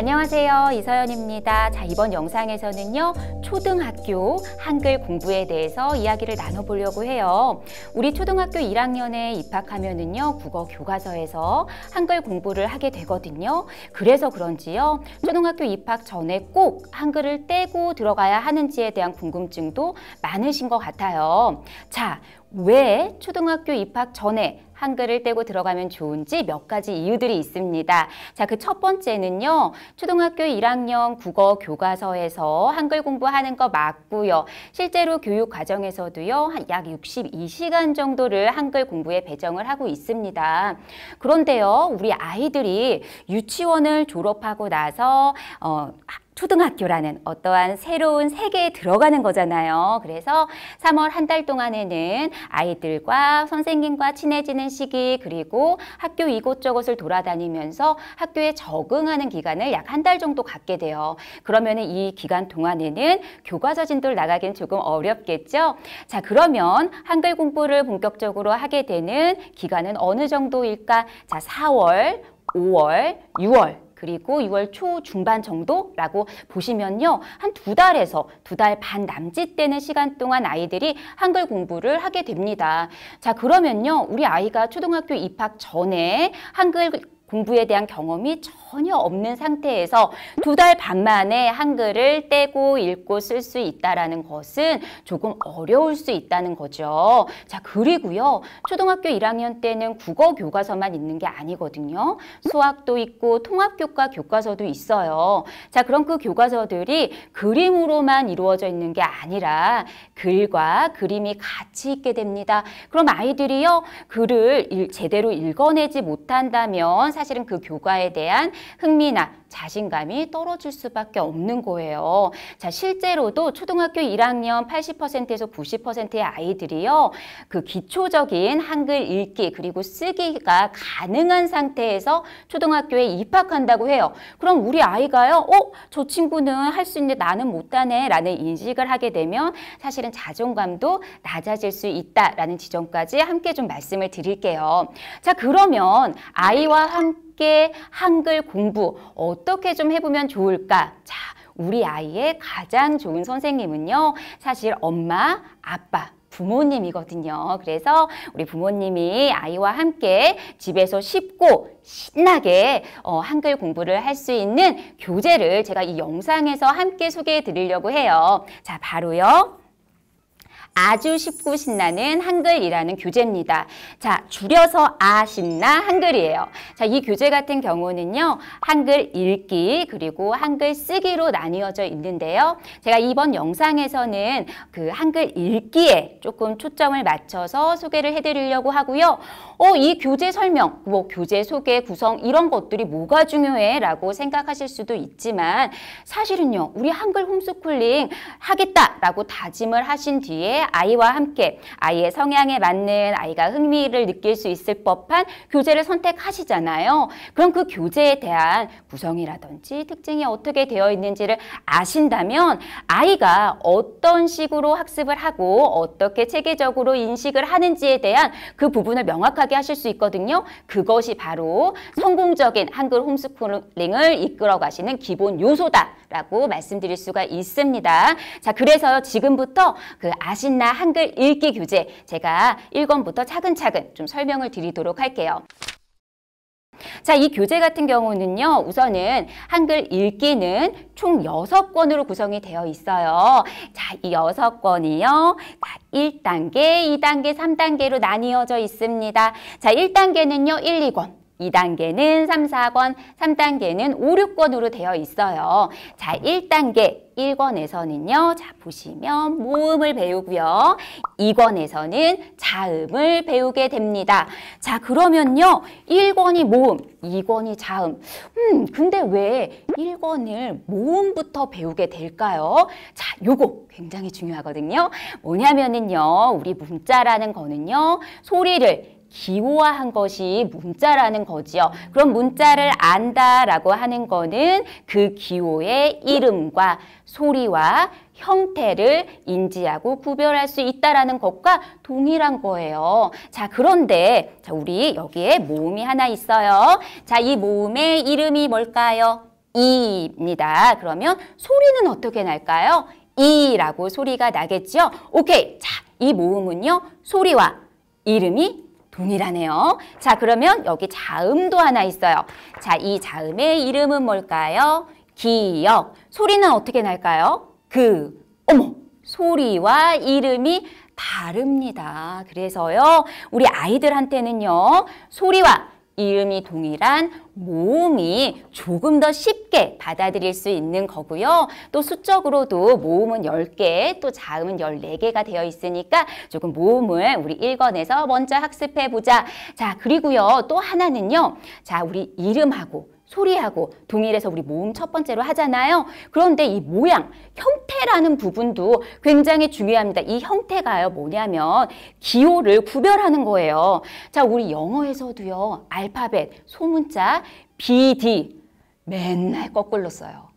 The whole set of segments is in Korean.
안녕하세요 이서연입니다 자 이번 영상에서는요 초등학교 한글 공부에 대해서 이야기를 나눠보려고 해요 우리 초등학교 1학년에 입학하면은요 국어 교과서에서 한글 공부를 하게 되거든요 그래서 그런지요 초등학교 입학 전에 꼭 한글을 떼고 들어가야 하는지에 대한 궁금증도 많으신 것 같아요 자 왜 초등학교 입학 전에 한글을 떼고 들어가면 좋은지 몇 가지 이유들이 있습니다. 자, 그 첫 번째는요. 초등학교 1학년 국어 교과서에서 한글 공부하는 거 맞고요. 실제로 교육 과정에서도요. 약 62시간 정도를 한글 공부에 배정을 하고 있습니다. 그런데요. 우리 아이들이 유치원을 졸업하고 나서 어 초등학교라는 어떠한 새로운 세계에 들어가는 거잖아요. 그래서 3월 한 달 동안에는 아이들과 선생님과 친해지는 시기 그리고 학교 이곳저곳을 돌아다니면서 학교에 적응하는 기간을 약 한 달 정도 갖게 돼요. 그러면 이 기간 동안에는 교과서 진도를 나가긴 조금 어렵겠죠. 자 그러면 한글 공부를 본격적으로 하게 되는 기간은 어느 정도일까? 자 4월, 5월, 6월 그리고 6월 초 중반 정도라고 보시면요. 한 두 달에서 두 달 반 남짓 되는 시간 동안 아이들이 한글 공부를 하게 됩니다. 자, 그러면요. 우리 아이가 초등학교 입학 전에 한글 공부에 대한 경험이 전혀 없는 상태에서 두 달 반 만에 한글을 떼고 읽고 쓸 수있다는 것은 조금 어려울 수 있다는 거죠. 자, 그리고요. 초등학교 1학년 때는 국어 교과서만 있는 게 아니거든요. 수학도 있고 통합교과 교과서도 있어요. 자, 그럼 그 교과서들이 그림으로만 이루어져 있는 게 아니라 글과 그림이 같이 있게 됩니다. 그럼 아이들이요. 글을 제대로 읽어내지 못한다면 사실은 그 교과에 대한 흥미나 자신감이 떨어질 수밖에 없는 거예요. 자, 실제로도 초등학교 1학년 80%에서 90%의 아이들이요. 그 기초적인 한글 읽기 그리고 쓰기가 가능한 상태에서 초등학교에 입학한다고 해요. 그럼 우리 아이가요. 어, 저 친구는 할 수 있는데 나는 못하네 라는 인식을 하게 되면 사실은 자존감도 낮아질 수 있다라는 지점까지 함께 좀 말씀을 드릴게요. 자, 그러면 아이와 함께 함께 한글 공부 어떻게 좀 해보면 좋을까? 자, 우리 아이의 가장 좋은 선생님은요. 사실 엄마, 아빠, 부모님이거든요. 그래서 우리 부모님이 아이와 함께 집에서 쉽고 신나게 어, 한글 공부를 할 수 있는 교재를 제가 이 영상에서 함께 소개해 드리려고 해요. 자, 바로요. 아주 쉽고 신나는 한글이라는 교재입니다. 자, 줄여서 아 신나 한글이에요. 자, 이 교재 같은 경우는요. 한글 읽기 그리고 한글 쓰기로 나뉘어져 있는데요. 제가 이번 영상에서는 그 한글 읽기에 조금 초점을 맞춰서 소개를 해드리려고 하고요. 어, 이 교재 설명, 뭐 교재 소개, 구성 이런 것들이 뭐가 중요해? 라고 생각하실 수도 있지만 사실은요. 우리 한글 홈스쿨링 하겠다라고 다짐을 하신 뒤에 아이와 함께 아이의 성향에 맞는 아이가 흥미를 느낄 수 있을 법한 교재를 선택하시잖아요. 그럼 그 교재에 대한 구성이라든지 특징이 어떻게 되어 있는지를 아신다면 아이가 어떤 식으로 학습을 하고 어떻게 체계적으로 인식을 하는지에 대한 그 부분을 명확하게 하실 수 있거든요. 그것이 바로 성공적인 한글 홈스쿨링을 이끌어 가시는 기본 요소다라고 말씀드릴 수가 있습니다. 자, 그래서 지금부터 그 아신 신나 한글 읽기 교재 제가 1권부터 차근차근 좀 설명을 드리도록 할게요. 자, 이 교재 같은 경우는요, 우선은 한글 읽기는 총 여섯 권으로 구성이 되어 있어요. 자, 이 여섯 권이요 일단계이단계삼단계로 나뉘어져 있습니다. 자, 일단계는요 일, 이권 2단계는 3, 4권, 3단계는 5, 6권으로 되어 있어요. 자, 1단계 1권에서는요. 자, 보시면 모음을 배우고요. 2권에서는 자음을 배우게 됩니다. 자, 그러면요. 1권이 모음, 2권이 자음. 음, 근데 왜 1권을 모음부터 배우게 될까요? 자, 요거 굉장히 중요하거든요. 뭐냐면은요. 우리 문자라는 거는요. 소리를 기호화한 것이 문자라는 거지요. 그럼 문자를 안다라고 하는 거는 그 기호의 이름과 소리와 형태를 인지하고 구별할 수 있다라는 것과 동일한 거예요. 자, 그런데 자, 우리 여기에 모음이 하나 있어요. 자, 이 모음의 이름이 뭘까요? 이입니다. 그러면 소리는 어떻게 날까요? 이라고 소리가 나겠죠 오케이. 자, 이 모음은요. 소리와 이름이 동일하네요. 자, 그러면 여기 자음도 하나 있어요. 자, 이 자음의 이름은 뭘까요? 기역. 소리는 어떻게 날까요? 그, 어머! 소리와 이름이 다릅니다. 그래서요, 우리 아이들한테는요, 소리와 이음이 동일한 모음이 조금 더 쉽게 받아들일 수 있는 거고요. 또 수적으로도 모음은 10개, 또 자음은 14개가 되어 있으니까 조금 모음을 우리 1권에서 먼저 학습해 보자. 자, 그리고요. 또 하나는요. 자, 우리 이름하고 소리하고 동일해서 우리 모음 첫 번째로 하잖아요. 그런데 이 모양, 형태라는 부분도 굉장히 중요합니다. 이 형태가요 뭐냐면 기호를 구별하는 거예요. 자, 우리 영어에서도요. 알파벳, 소문자, BD 맨날 거꾸로 써요.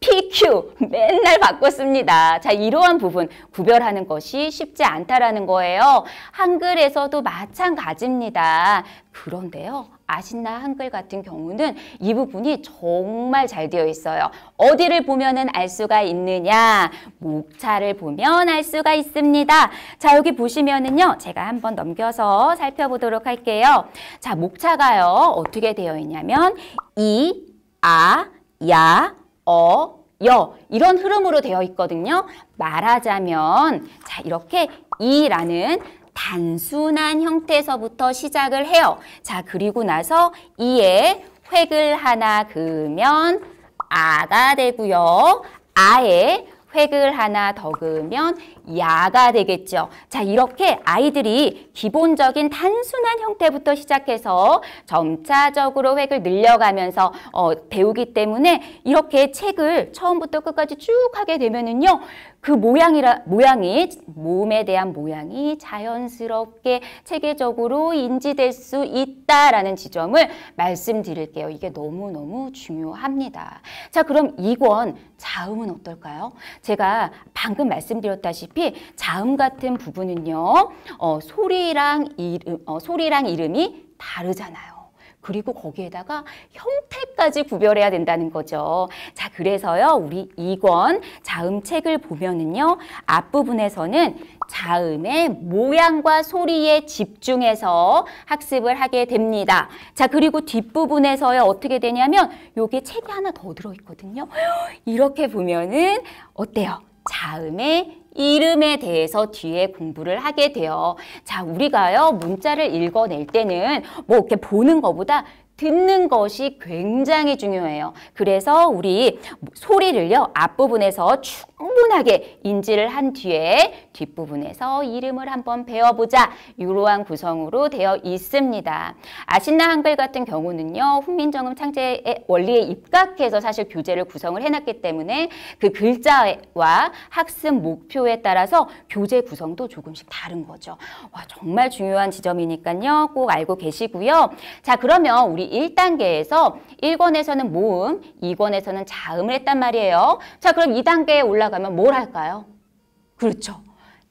PQ 맨날 바꿨습니다. 자 이러한 부분 구별하는 것이 쉽지 않다라는 거예요. 한글에서도 마찬가지입니다. 그런데요. 아신나 한글 같은 경우는 이 부분이 정말 잘 되어 있어요. 어디를 보면은 알 수가 있느냐? 목차를 보면 알 수가 있습니다. 자, 여기 보시면은요. 제가 한번 넘겨서 살펴보도록 할게요. 자, 목차가요. 어떻게 되어 있냐면 이, 아, 야, 어, 여 이런 흐름으로 되어 있거든요. 말하자면 자 이렇게 이라는 단순한 형태에서부터 시작을 해요. 자, 그리고 나서 이에 획을 하나 그으면 아가 되고요. 아에 획을 하나 더 그으면 야가 되겠죠. 자, 이렇게 아이들이 기본적인 단순한 형태부터 시작해서 점차적으로 획을 늘려가면서 어, 배우기 때문에 이렇게 책을 처음부터 끝까지 쭉 하게 되면은요. 그 모양이라 모양이 몸에 대한 모양이 자연스럽게 체계적으로 인지될 수 있다라는 지점을 말씀드릴게요. 이게 너무너무 중요합니다. 자, 그럼 이권 자음은 어떨까요? 제가 방금 말씀드렸다시피 보시다시피 자음 같은 부분은요. 어, 소리랑 이름, 어, 소리랑 이름이 다르잖아요. 그리고 거기에다가 형태까지 구별해야 된다는 거죠. 자, 그래서요, 우리 2권 자음책을 보면은요, 앞부분에서는 자음의 모양과 소리에 집중해서 학습을 하게 됩니다. 자, 그리고 뒷부분에서요, 어떻게 되냐면, 요게 책이 하나 더 들어있거든요. 이렇게 보면은, 어때요? 자음의 이름에 대해서 뒤에 공부를 하게 돼요. 자, 우리가요, 문자를 읽어낼 때는 뭐 이렇게 보는 것보다 듣는 것이 굉장히 중요해요. 그래서 우리 소리를요, 앞부분에서 충분하게 인지를 한 뒤에 뒷부분에서 이름을 한번 배워보자. 이러한 구성으로 되어 있습니다. 아신나 한글 같은 경우는요, 훈민정음 창제의 원리에 입각해서 사실 교재를 구성을 해놨기 때문에 그 글자와 학습 목표에 따라서 교재 구성도 조금씩 다른 거죠. 와, 정말 중요한 지점이니까요. 꼭 알고 계시고요. 자, 그러면 우리 1단계에서 1권에서는 모음, 2권에서는 자음을 했단 말이에요. 자, 그럼 2단계에 올라가면 뭘 할까요? 그렇죠.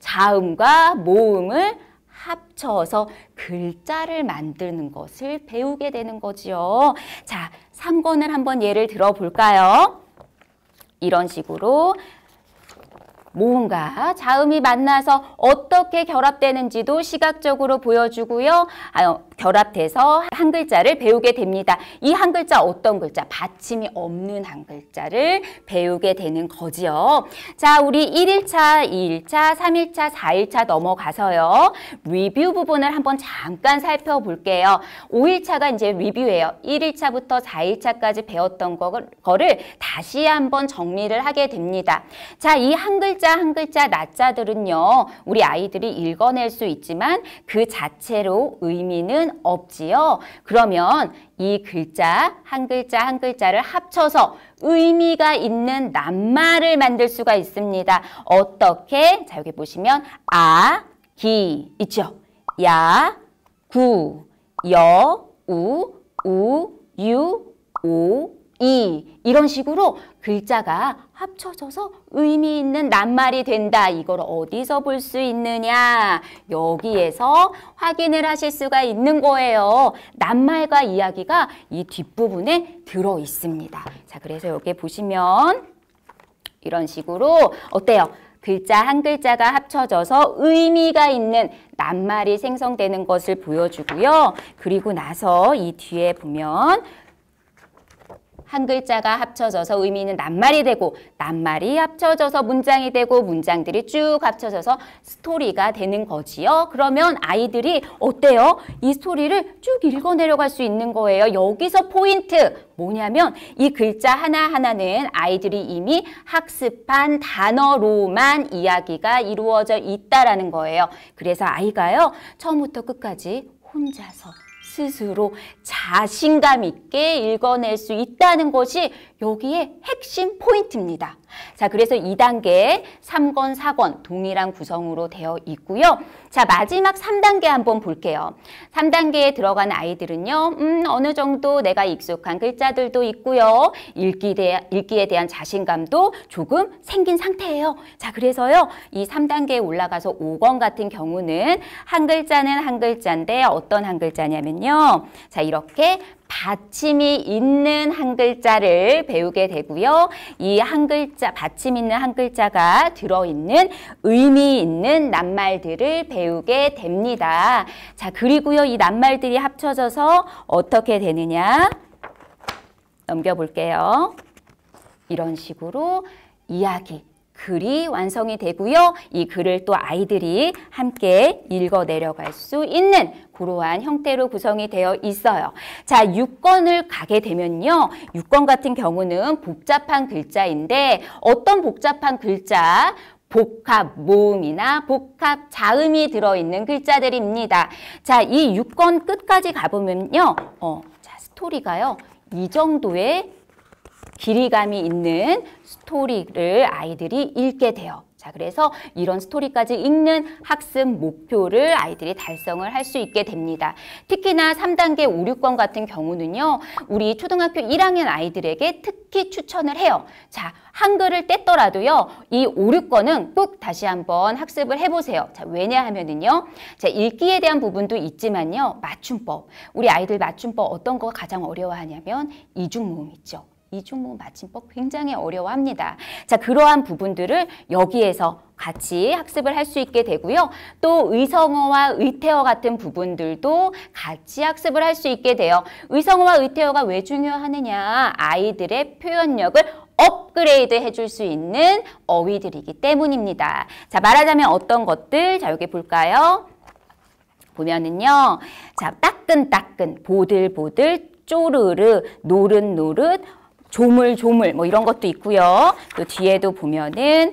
자음과 모음을 합쳐서 글자를 만드는 것을 배우게 되는 거지요. 자, 3권을 한번 예를 들어볼까요? 이런 식으로 모음과 자음이 만나서 어떻게 결합되는지도 시각적으로 보여주고요. 아, 결합해서한 글자를 배우게 됩니다. 이 한 글자 어떤 글자? 받침이 없는 한 글자를 배우게 되는 거지요. 자, 우리 1일차, 2일차, 3일차, 4일차 넘어가서요. 리뷰 부분을 한번 잠깐 살펴볼게요. 5일차가 이제 리뷰예요. 1일차부터 4일차까지 배웠던 거를 다시 한번 정리를 하게 됩니다. 자, 이 한 글자 한 글자 낱자들은요 우리 아이들이 읽어낼 수 있지만 그 자체로 의미는 수는 없지요. 그러면 이 글자 한 글자 한 글자를 합쳐서 의미가 있는 낱말을 만들 수가 있습니다. 어떻게? 자 여기 보시면 아, 기 있죠. 야, 구, 여, 우, 우, 유, 오, 이 이런 식으로 글자가 합쳐져서 의미 있는 낱말이 된다. 이걸 어디서 볼 수 있느냐? 여기에서 확인을 하실 수가 있는 거예요. 낱말과 이야기가 이 뒷부분에 들어 있습니다. 자, 그래서 여기 보시면 이런 식으로 어때요? 글자 한 글자가 합쳐져서 의미가 있는 낱말이 생성되는 것을 보여주고요. 그리고 나서 이 뒤에 보면 한 글자가 합쳐져서 의미 는 낱말이 되고 낱말이 합쳐져서 문장이 되고 문장들이 쭉 합쳐져서 스토리가 되는 거지요. 그러면 아이들이 어때요? 이 스토리를 쭉 읽어 내려갈 수 있는 거예요. 여기서 포인트 뭐냐면 이 글자 하나하나는 아이들이 이미 학습한 단어로만 이야기가 이루어져 있다라는 거예요. 그래서 아이가요. 처음부터 끝까지 혼자서 스스로 자신감 있게 읽어낼 수 있다는 것이 여기에 핵심 포인트입니다. 자, 그래서 이단계삼권사권 동일한 구성으로 되어 있고요. 자, 마지막 삼단계 한번 볼게요. 삼단계에 들어간 아이들은요. 음, 어느 정도 내가 익숙한 글자들도 있고요. 읽기 대, 읽기에 대한 자신감도 조금 생긴 상태예요. 자, 그래서요. 이 삼단계에 올라가서 오권 같은 경우는 한 글자는 한 글자인데 어떤 한 글자냐면요. 자, 이렇게 받침이 있는 한 글자를 배우게 되고요. 이 한 글자, 받침 있는 한 글자가 들어있는 의미 있는 낱말들을 배우게 됩니다. 자, 그리고요. 이 낱말들이 합쳐져서 어떻게 되느냐. 넘겨볼게요. 이런 식으로 이야기, 글이 완성이 되고요. 이 글을 또 아이들이 함께 읽어 내려갈 수 있는 그러한 형태로 구성이 되어 있어요. 자, 6권을 가게 되면요. 6권 같은 경우는 복잡한 글자인데 어떤 복잡한 글자, 복합 모음이나 복합 자음이 들어있는 글자들입니다. 자, 이 6권 끝까지 가보면요. 어, 자, 스토리가요. 이 정도의 길이감이 있는 스토리를 아이들이 읽게 돼요. 자, 그래서 이런 스토리까지 읽는 학습 목표를 아이들이 달성을 할 수 있게 됩니다. 특히나 3단계 5, 6권 같은 경우는요. 우리 초등학교 1학년 아이들에게 특히 추천을 해요. 자, 한글을 뗐더라도요. 이 5, 6권은 꼭 다시 한번 학습을 해보세요. 자, 왜냐하면은요. 자, 읽기에 대한 부분도 있지만요. 맞춤법. 우리 아이들 맞춤법 어떤 거 가장 어려워하냐면 이중모음 있죠. 이중모 마침법 굉장히 어려워합니다. 자, 그러한 부분들을 여기에서 같이 학습을 할 수 있게 되고요. 또 의성어와 의태어 같은 부분들도 같이 학습을 할 수 있게 돼요. 의성어와 의태어가 왜 중요하느냐 아이들의 표현력을 업그레이드 해줄 수 있는 어휘들이기 때문입니다. 자 말하자면 어떤 것들 자 여기 볼까요? 보면은요. 자 따끈따끈 보들보들 쪼르르 노릇노릇 조물조물 뭐 이런 것도 있고요. 또 뒤에도 보면은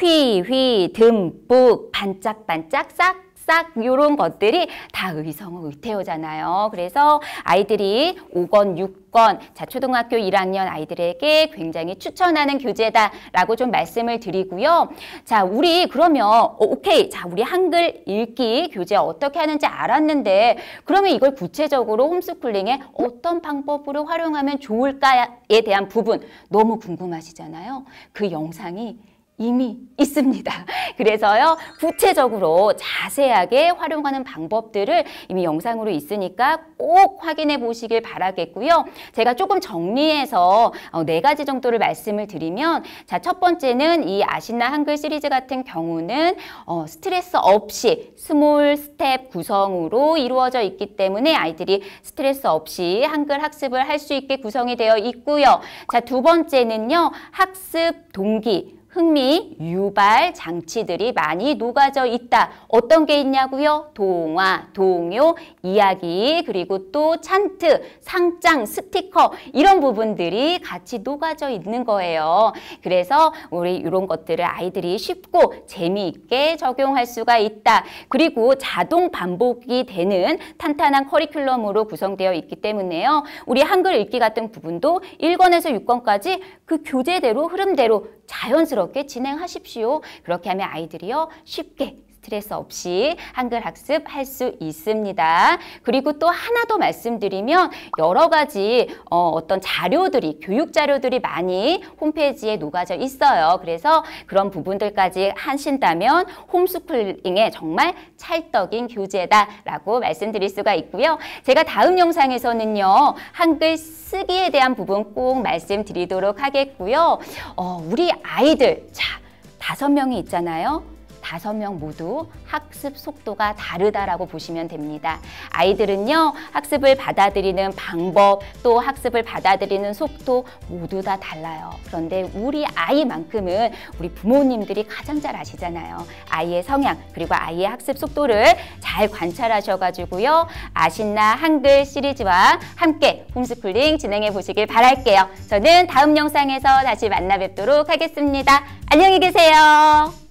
휘휘 듬뿍 반짝반짝 싹싹 요런 것들이 다 의성어 의태어잖아요. 그래서 아이들이 5권, 6권, 자 초등학교 1학년 아이들에게 굉장히 추천하는 교재다라고 좀 말씀을 드리고요. 자 우리 그러면 어, 오케이 자 우리 한글 읽기 교재 어떻게 하는지 알았는데 그러면 이걸 구체적으로 홈스쿨링에 어떤 방법으로 활용하면 좋을까에 대한 부분 너무 궁금하시잖아요. 그 영상이 이미 있습니다. 그래서요, 구체적으로 자세하게 활용하는 방법들을 이미 영상으로 있으니까 꼭 확인해 보시길 바라겠고요. 제가 조금 정리해서 어, 네 가지 정도를 말씀을 드리면, 자, 첫 번째는 이 아신나 한글 시리즈 같은 경우는 어, 스트레스 없이 스몰 스텝 구성으로 이루어져 있기 때문에 아이들이 스트레스 없이 한글 학습을 할 수 있게 구성이 되어 있고요. 자, 두 번째는요, 학습 동기. 흥미 유발 장치들이 많이 녹아져 있다. 어떤 게 있냐고요? 동화, 동요, 이야기, 그리고 또 찬트, 상장, 스티커 이런 부분들이 같이 녹아져 있는 거예요. 그래서 우리 이런 것들을 아이들이 쉽고 재미있게 적용할 수가 있다. 그리고 자동 반복이 되는 탄탄한 커리큘럼으로 구성되어 있기 때문에요. 우리 한글 읽기 같은 부분도 일권에서육권까지그 교재대로 흐름대로 자연스럽게 부드럽게 진행하십시오. 그렇게 하면 아이들이요 쉽게 스트레스 없이 한글 학습할 수 있습니다. 그리고 또 하나 더 말씀드리면 여러 가지 어, 어떤 자료들이 교육 자료들이 많이 홈페이지에 녹아져 있어요. 그래서 그런 부분들까지 하신다면 홈스쿨링에 정말 찰떡인 교재다라고 말씀드릴 수가 있고요. 제가 다음 영상에서는요. 한글 쓰기에 대한 부분 꼭 말씀드리도록 하겠고요. 어, 우리 아이들 자 다섯 명이 있잖아요. 다섯 명 모두 학습 속도가 다르다라고 보시면 됩니다. 아이들은요, 학습을 받아들이는 방법, 또 학습을 받아들이는 속도 모두 다 달라요. 그런데 우리 아이만큼은 우리 부모님들이 가장 잘 아시잖아요. 아이의 성향, 그리고 아이의 학습 속도를 잘 관찰하셔가지고요. 아신나 한글 시리즈와 함께 홈스쿨링 진행해 보시길 바랄게요. 저는 다음 영상에서 다시 만나 뵙도록 하겠습니다. 안녕히 계세요.